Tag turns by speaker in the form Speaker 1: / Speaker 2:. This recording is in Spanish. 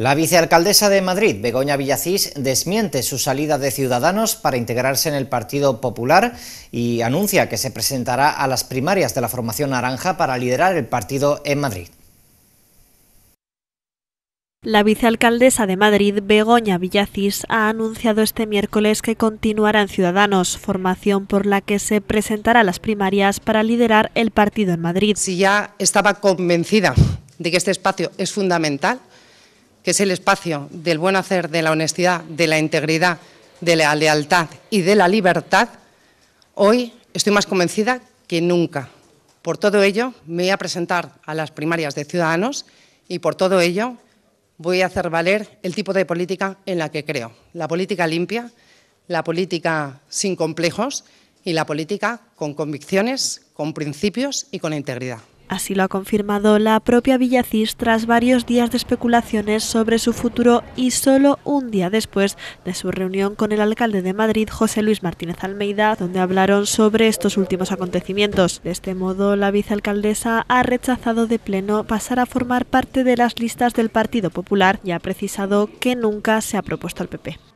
Speaker 1: La vicealcaldesa de Madrid, Begoña Villacís, desmiente su salida de Ciudadanos para integrarse en el Partido Popular y anuncia que se presentará a las primarias de la formación naranja para liderar el partido en Madrid.
Speaker 2: La vicealcaldesa de Madrid, Begoña Villacís, ha anunciado este miércoles que continuará en Ciudadanos, formación por la que se presentará a las primarias para liderar el partido en Madrid. Si ya estaba convencida de que este espacio es
Speaker 3: fundamental que es el espacio del buen hacer, de la honestidad, de la integridad, de la lealtad y de la libertad, hoy estoy más convencida que nunca. Por todo ello, me voy a presentar a las primarias de Ciudadanos y por todo ello voy a hacer valer el tipo de política en la que creo. La política limpia, la política sin complejos y la política con convicciones, con principios y con integridad.
Speaker 2: Así lo ha confirmado la propia Villacís tras varios días de especulaciones sobre su futuro y solo un día después de su reunión con el alcalde de Madrid, José Luis Martínez Almeida, donde hablaron sobre estos últimos acontecimientos. De este modo, la vicealcaldesa ha rechazado de pleno pasar a formar parte de las listas del Partido Popular y ha precisado que nunca se ha propuesto al PP.